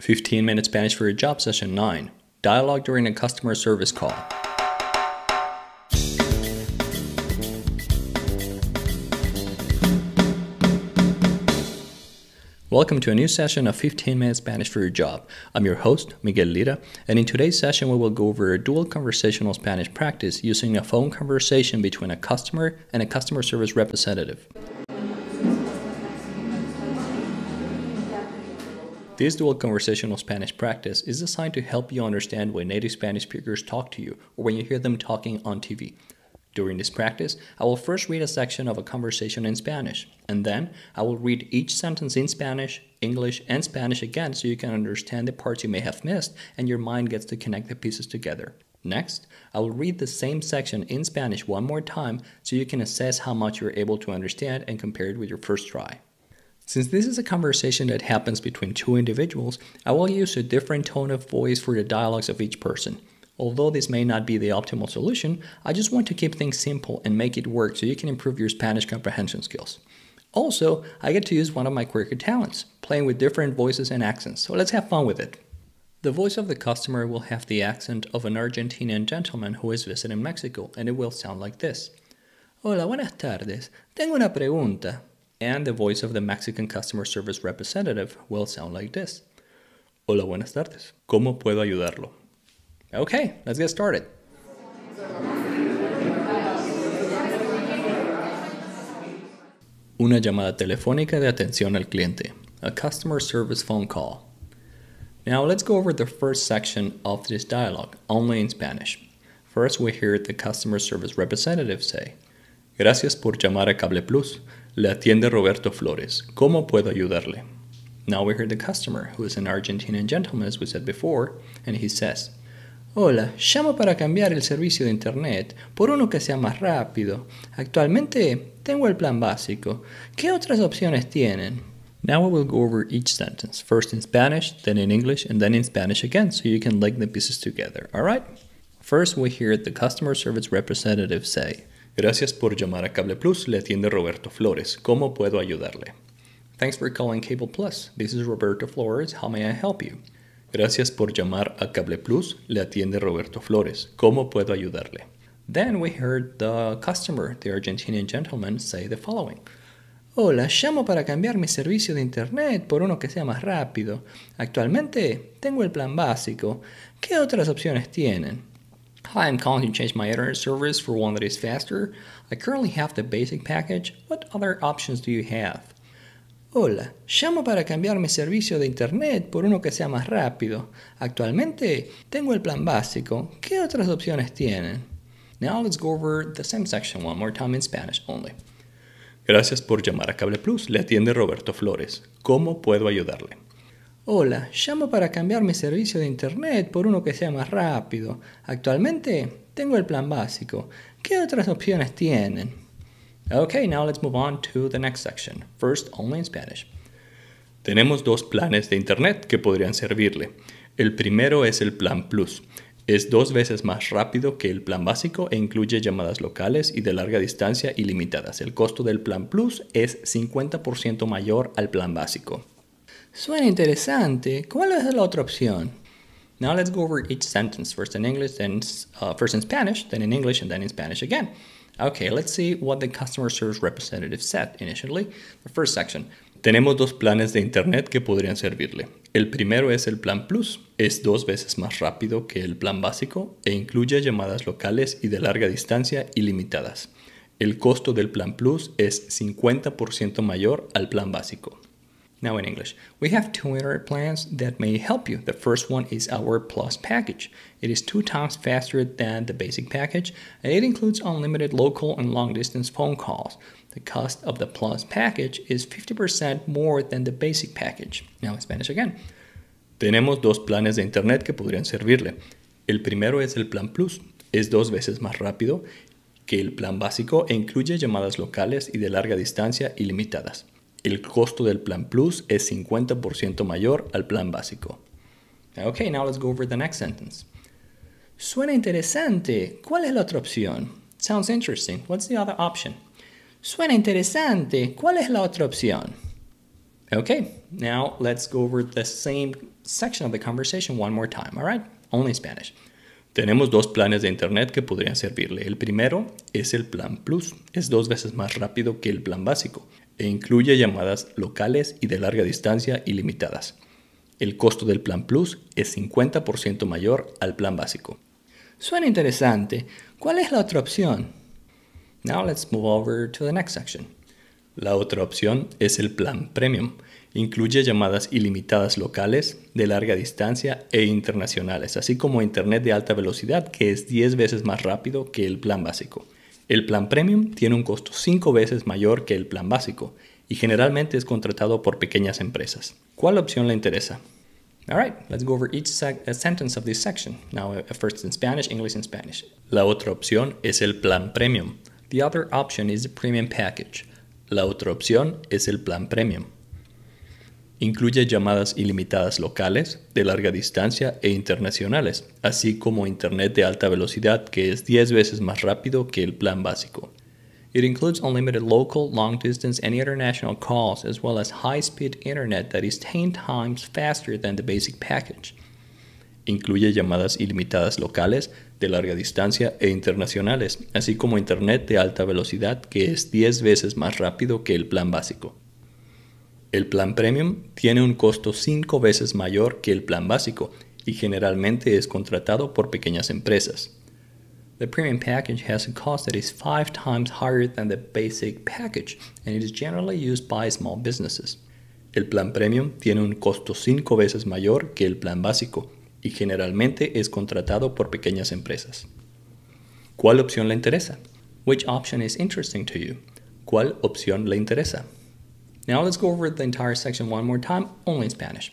15 minute Spanish for your job session 9. Dialogue during a customer service call. Welcome to a new session of 15 Minute Spanish for Your Job. I'm your host, Miguel Lira, and in today's session, we will go over a dual conversational Spanish practice using a phone conversation between a customer and a customer service representative. This dual conversational Spanish practice is designed to help you understand when native Spanish speakers talk to you or when you hear them talking on TV. During this practice, I will first read a section of a conversation in Spanish, and then I will read each sentence in Spanish, English, and Spanish again so you can understand the parts you may have missed and your mind gets to connect the pieces together. Next, I will read the same section in Spanish one more time so you can assess how much you're able to understand and compare it with your first try. Since this is a conversation that happens between two individuals, I will use a different tone of voice for the dialogues of each person. Although this may not be the optimal solution, I just want to keep things simple and make it work so you can improve your Spanish comprehension skills. Also, I get to use one of my quirky talents, playing with different voices and accents, so let's have fun with it. The voice of the customer will have the accent of an Argentinian gentleman who is visiting Mexico, and it will sound like this. Hola, buenas tardes. Tengo una pregunta and the voice of the Mexican customer service representative will sound like this. Hola, buenas tardes. ¿Cómo puedo ayudarlo? Okay, let's get started. Una llamada telefónica de atención al cliente, a customer service phone call. Now let's go over the first section of this dialogue, only in Spanish. First, we hear the customer service representative say, Gracias por llamar a Cable Plus. Le atiende Roberto Flores. ¿Cómo puedo ayudarle? Now we hear the customer, who is an Argentinian gentleman, as we said before, and he says, Hola, llamo para cambiar el servicio de Internet por uno que sea más rápido. Actualmente tengo el plan básico. ¿Qué otras opciones tienen? Now we will go over each sentence, first in Spanish, then in English, and then in Spanish again, so you can link the pieces together, alright? First, we hear the customer service representative say, Gracias por llamar a Cable Plus, le atiende Roberto Flores. ¿Cómo puedo ayudarle? Thanks for calling Cable Plus. This is Roberto Flores. How may I help you? Gracias por llamar a Cable Plus, le atiende Roberto Flores. ¿Cómo puedo ayudarle? Then we heard the customer, the Argentinian gentleman, say the following. Hola, llamo para cambiar mi servicio de internet por uno que sea más rápido. Actualmente tengo el plan básico. ¿Qué otras opciones tienen? Hi, I'm calling to change my internet service for one that is faster. I currently have the basic package. What other options do you have? Hola, llamo para cambiar mi servicio de internet por uno que sea más rápido. Actualmente tengo el plan básico. ¿Qué otras opciones tienen? Now let's go over the same section one more time in Spanish only. Gracias por llamar a Cable Plus. Le atiende Roberto Flores. ¿Cómo puedo ayudarle? Hola, llamo para cambiar mi servicio de internet por uno que sea más rápido. Actualmente tengo el plan básico. ¿Qué otras opciones tienen? Okay, now let's move on to the next section. First, only in Spanish. Tenemos dos planes de internet que podrían servirle. El primero es el plan Plus. Es dos veces más rápido que el plan básico e incluye llamadas locales y de larga distancia ilimitadas. El costo del plan Plus es 50% mayor al plan básico. Suena interesante. ¿Cuál es la otra opción? Now let's go over each sentence, first in English, then uh, first in Spanish, then in English, and then in Spanish again. Okay, let's see what the customer service representative said initially. The first section. Tenemos dos planes de internet que podrían servirle. El primero es el plan Plus. Es dos veces más rápido que el plan básico e incluye llamadas locales y de larga distancia ilimitadas. El costo del plan Plus es 50% mayor al plan básico. Now in English, we have two internet plans that may help you. The first one is our Plus package. It is two times faster than the basic package, and it includes unlimited local and long distance phone calls. The cost of the Plus package is 50% more than the basic package. Now in Spanish again. Tenemos dos planes de internet que podrían servirle. El primero es el plan Plus. Es dos veces más rápido que el plan básico e incluye llamadas locales y de larga distancia ilimitadas. el costo del plan plus es 50% mayor al plan básico. Okay, now let's go over the next sentence. Suena interesante. ¿Cuál es la otra opción? Sounds interesting. What's the other option? Suena interesante. ¿Cuál es la otra opción? Okay, now let's go over the same section of the conversation one more time, all right? Only in Spanish. Tenemos dos planes de internet que podrían servirle. El primero es el plan plus, es dos veces más rápido que el plan básico. E incluye llamadas locales y de larga distancia ilimitadas. El costo del plan Plus es 50% mayor al plan básico. Suena interesante. ¿Cuál es la otra opción? Now let's move over to the next section. La otra opción es el plan Premium. Incluye llamadas ilimitadas locales, de larga distancia e internacionales, así como internet de alta velocidad que es 10 veces más rápido que el plan básico. El plan premium tiene un costo 5 veces mayor que el plan básico y generalmente es contratado por pequeñas empresas. ¿Cuál opción le interesa? All right, let's go over each uh, sentence of this section. Now, uh, uh, first in Spanish, English and Spanish. La otra opción es el plan premium. The other option is the premium package. La otra opción es el plan premium. Incluye llamadas ilimitadas locales, de larga distancia e internacionales, así como Internet de alta velocidad que es 10 veces más rápido que el plan básico. It includes unlimited local, long distance, and international calls, as well high speed internet that is 10 times faster than the basic package. Incluye llamadas ilimitadas locales, de larga distancia e internacionales, así como internet de alta velocidad que es 10 veces más rápido que el plan básico. El plan premium tiene un costo cinco veces mayor que el plan básico y generalmente es contratado por pequeñas empresas. The premium package has a cost that is five times higher than the basic package and it is generally used by small businesses. El plan premium tiene un costo cinco veces mayor que el plan básico y generalmente es contratado por pequeñas empresas. ¿Cuál opción le interesa? Which option is interesting to you? ¿Cuál opción le interesa? Now let's go over the entire section one more time, only in Spanish.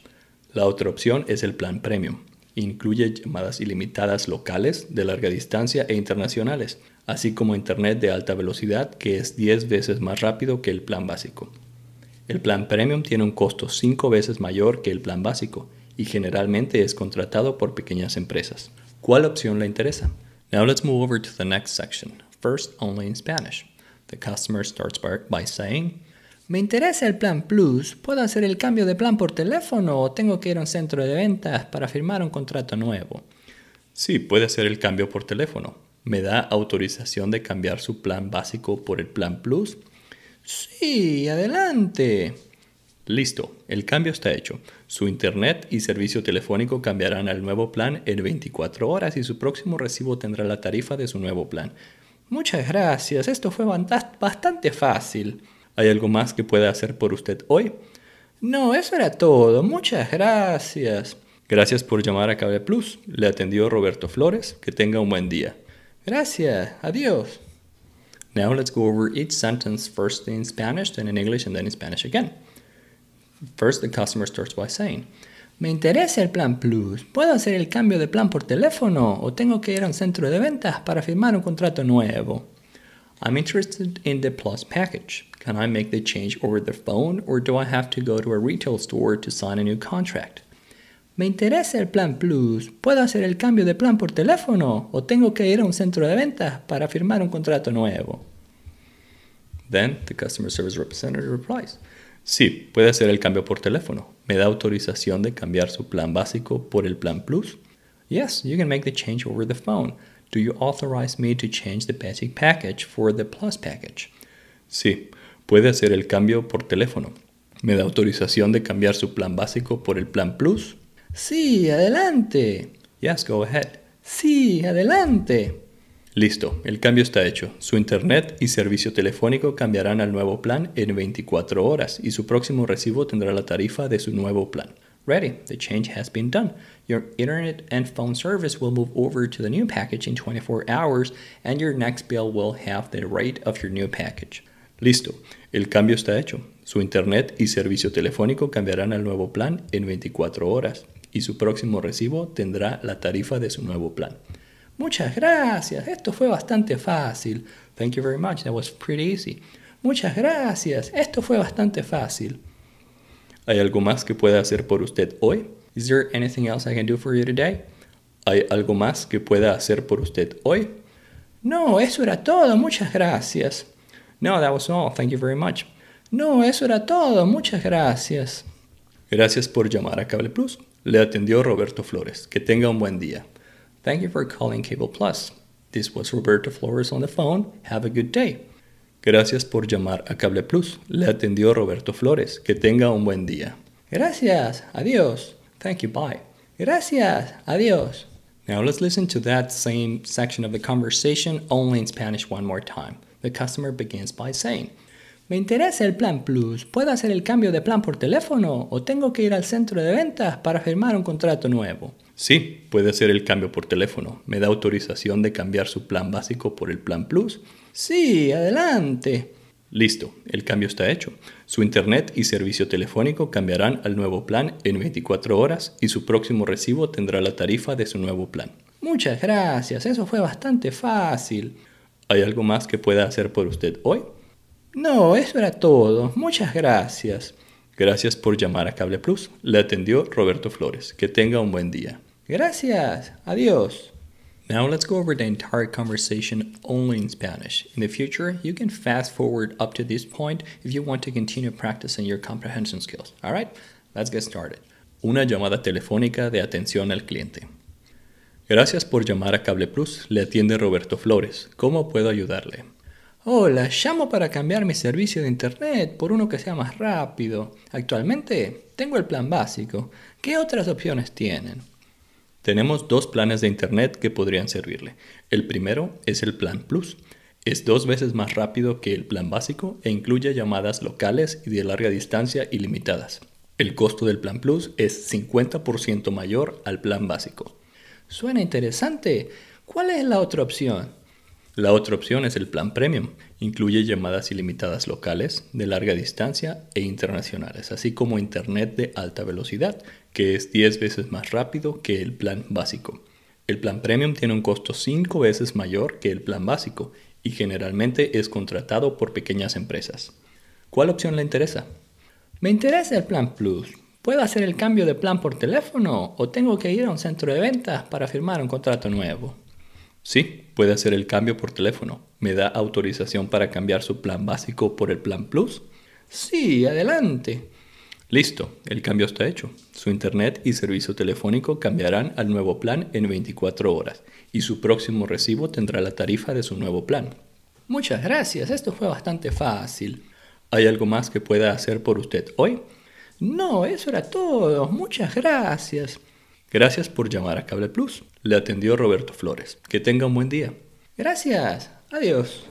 La otra opción es el plan premium. Incluye llamadas ilimitadas locales, de larga distancia e internacionales, así como internet de alta velocidad que es 10 veces más rápido que el plan básico. El plan premium tiene un costo 5 veces mayor que el plan básico y generalmente es contratado por pequeñas empresas. ¿Cuál opción le interesa? Now let's move over to the next section. First, only in Spanish. The customer starts by, by saying, ¿Me interesa el plan Plus? ¿Puedo hacer el cambio de plan por teléfono o tengo que ir a un centro de ventas para firmar un contrato nuevo? Sí, puede hacer el cambio por teléfono. ¿Me da autorización de cambiar su plan básico por el plan Plus? Sí, adelante. Listo, el cambio está hecho. Su internet y servicio telefónico cambiarán al nuevo plan en 24 horas y su próximo recibo tendrá la tarifa de su nuevo plan. Muchas gracias, esto fue bastante fácil. ¿Hay algo más que pueda hacer por usted hoy? No, eso era todo. Muchas gracias. Gracias por llamar a KB Plus. Le atendió Roberto Flores. Que tenga un buen día. Gracias. Adiós. Now let's go over each sentence first in Spanish, then in English, and then in Spanish again. First, the customer starts by saying, Me interesa el plan Plus. ¿Puedo hacer el cambio de plan por teléfono o tengo que ir a un centro de ventas para firmar un contrato nuevo? I'm interested in the Plus package. Can I make the change over the phone or do I have to go to a retail store to sign a new contract? Me interesa el plan Plus. ¿Puedo hacer el cambio de plan por teléfono o tengo que ir a un centro de ventas para firmar un contrato nuevo? Then the customer service representative replies, Sí, puede hacer el cambio por teléfono. ¿Me da autorización de cambiar su plan básico por el plan Plus? Yes, you can make the change over the phone. Do you authorize me to change the basic package for the plus package? Sí, puede hacer el cambio por teléfono. ¿Me da autorización de cambiar su plan básico por el plan plus? Sí, adelante. Yes, go ahead. Sí, adelante. Listo, el cambio está hecho. Su internet y servicio telefónico cambiarán al nuevo plan en 24 horas y su próximo recibo tendrá la tarifa de su nuevo plan. Ready, the change has been done. Your internet and phone service will move over to the new package in 24 hours and your next bill will have the rate of your new package. Listo, el cambio está hecho. Su internet y servicio telefónico cambiarán al nuevo plan en 24 horas y su próximo recibo tendrá la tarifa de su nuevo plan. Muchas gracias, esto fue bastante fácil. Thank you very much, that was pretty easy. Muchas gracias, esto fue bastante fácil. ¿Hay algo más que pueda hacer por usted hoy? Is there anything else I can do for you today? ¿Hay algo más que pueda hacer por usted hoy? No, eso era todo. Muchas gracias. No, that was all. Thank you very much. No, eso era todo. Muchas gracias. Gracias por llamar a Cable Plus. Le atendió Roberto Flores. Que tenga un buen día. Thank you for calling Cable Plus. This was Roberto Flores on the phone. Have a good day. Gracias por llamar a Cable Plus. Le atendió Roberto Flores. Que tenga un buen día. Gracias. Adiós. Thank you, bye. Gracias, adiós. Now let's listen to that same section of the conversation only in Spanish one more time. The customer begins by saying, Me interesa el plan Plus. ¿Puedo hacer el cambio de plan por teléfono o tengo que ir al centro de ventas para firmar un contrato nuevo? Sí, puede hacer el cambio por teléfono. ¿Me da autorización de cambiar su plan básico por el plan Plus? Sí, adelante. Listo, el cambio está hecho. Su internet y servicio telefónico cambiarán al nuevo plan en 24 horas y su próximo recibo tendrá la tarifa de su nuevo plan. Muchas gracias, eso fue bastante fácil. ¿Hay algo más que pueda hacer por usted hoy? No, eso era todo. Muchas gracias. Gracias por llamar a Cable Plus. Le atendió Roberto Flores. Que tenga un buen día. Gracias. Adiós. Now let's go over the entire conversation only in Spanish. In the future, you can fast forward up to this point if you want to continue practicing your comprehension skills. All right, let's get started. Una llamada telefónica de atención al cliente. Gracias por llamar a Cable Plus. Le atiende Roberto Flores. ¿Cómo puedo ayudarle? Hola, llamo para cambiar mi servicio de internet por uno que sea más rápido. Actualmente tengo el plan básico. ¿Qué otras opciones tienen? Tenemos dos planes de Internet que podrían servirle. El primero es el Plan Plus. Es dos veces más rápido que el plan básico e incluye llamadas locales y de larga distancia ilimitadas. El costo del plan Plus es 50% mayor al plan básico. Suena interesante. ¿Cuál es la otra opción? La otra opción es el plan premium. Incluye llamadas ilimitadas locales, de larga distancia e internacionales, así como internet de alta velocidad, que es 10 veces más rápido que el plan básico. El plan premium tiene un costo 5 veces mayor que el plan básico y generalmente es contratado por pequeñas empresas. ¿Cuál opción le interesa? Me interesa el plan plus. ¿Puedo hacer el cambio de plan por teléfono o tengo que ir a un centro de ventas para firmar un contrato nuevo? Sí, puede hacer el cambio por teléfono. ¿Me da autorización para cambiar su plan básico por el plan Plus? Sí, adelante. Listo, el cambio está hecho. Su internet y servicio telefónico cambiarán al nuevo plan en 24 horas y su próximo recibo tendrá la tarifa de su nuevo plan. Muchas gracias, esto fue bastante fácil. ¿Hay algo más que pueda hacer por usted hoy? No, eso era todo. Muchas gracias. Gracias por llamar a Cable Plus. Le atendió Roberto Flores. Que tenga un buen día. Gracias. Adiós.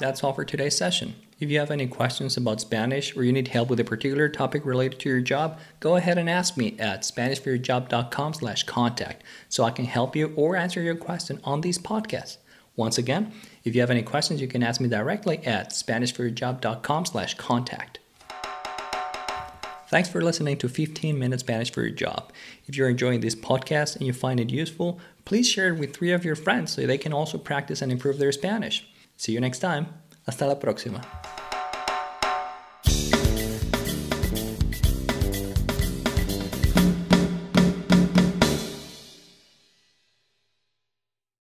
That's all for today's session. If you have any questions about Spanish or you need help with a particular topic related to your job, go ahead and ask me at spanishforyourjob.com slash contact so I can help you or answer your question on these podcasts. Once again, if you have any questions, you can ask me directly at SpanishForYourJob.com slash contact. Thanks for listening to 15 Minutes Spanish for Your Job. If you're enjoying this podcast and you find it useful, please share it with three of your friends so they can also practice and improve their Spanish. See you next time. Hasta la próxima.